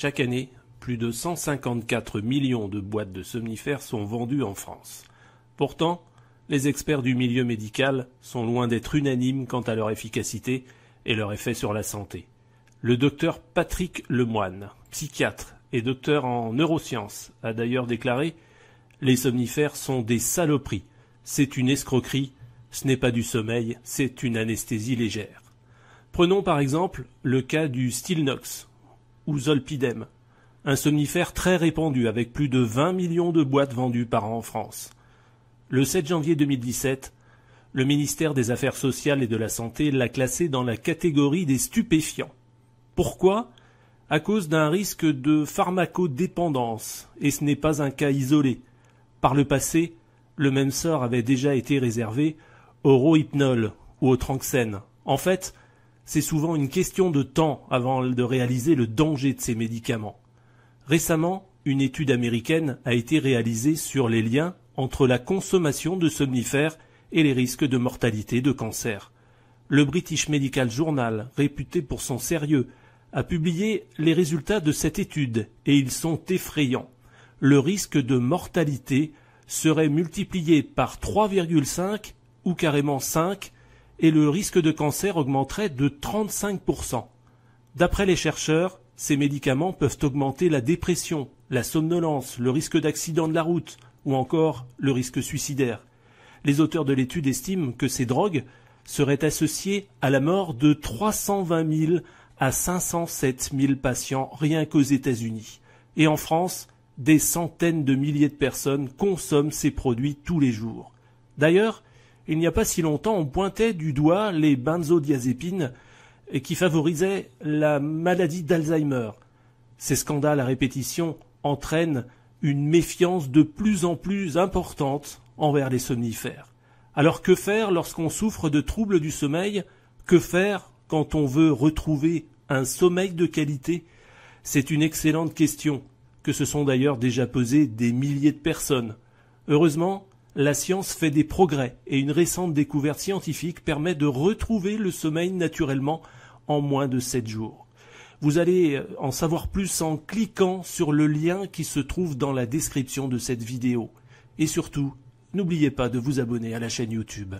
Chaque année, plus de 154 millions de boîtes de somnifères sont vendues en France. Pourtant, les experts du milieu médical sont loin d'être unanimes quant à leur efficacité et leur effet sur la santé. Le docteur Patrick Lemoine, psychiatre et docteur en neurosciences, a d'ailleurs déclaré Les somnifères sont des saloperies, c'est une escroquerie, ce n'est pas du sommeil, c'est une anesthésie légère. Prenons par exemple le cas du Stilnox, zolpidem, un somnifère très répandu avec plus de 20 millions de boîtes vendues par an en France. Le 7 janvier 2017, le ministère des Affaires sociales et de la Santé l'a classé dans la catégorie des stupéfiants. Pourquoi À cause d'un risque de pharmacodépendance, et ce n'est pas un cas isolé. Par le passé, le même sort avait déjà été réservé au rohypnol ou au tranxène. En fait, c'est souvent une question de temps avant de réaliser le danger de ces médicaments. Récemment, une étude américaine a été réalisée sur les liens entre la consommation de somnifères et les risques de mortalité de cancer. Le British Medical Journal, réputé pour son sérieux, a publié les résultats de cette étude et ils sont effrayants. Le risque de mortalité serait multiplié par 3,5 ou carrément 5 et le risque de cancer augmenterait de 35%. D'après les chercheurs, ces médicaments peuvent augmenter la dépression, la somnolence, le risque d'accident de la route ou encore le risque suicidaire. Les auteurs de l'étude estiment que ces drogues seraient associées à la mort de 320 000 à 507 000 patients rien qu'aux États-Unis. Et en France, des centaines de milliers de personnes consomment ces produits tous les jours. D'ailleurs, il n'y a pas si longtemps, on pointait du doigt les benzodiazépines qui favorisaient la maladie d'Alzheimer. Ces scandales à répétition entraînent une méfiance de plus en plus importante envers les somnifères. Alors que faire lorsqu'on souffre de troubles du sommeil Que faire quand on veut retrouver un sommeil de qualité C'est une excellente question que se sont d'ailleurs déjà posées des milliers de personnes. Heureusement, la science fait des progrès et une récente découverte scientifique permet de retrouver le sommeil naturellement en moins de 7 jours. Vous allez euh, en savoir plus en cliquant sur le lien qui se trouve dans la description de cette vidéo. Et surtout, n'oubliez pas de vous abonner à la chaîne YouTube.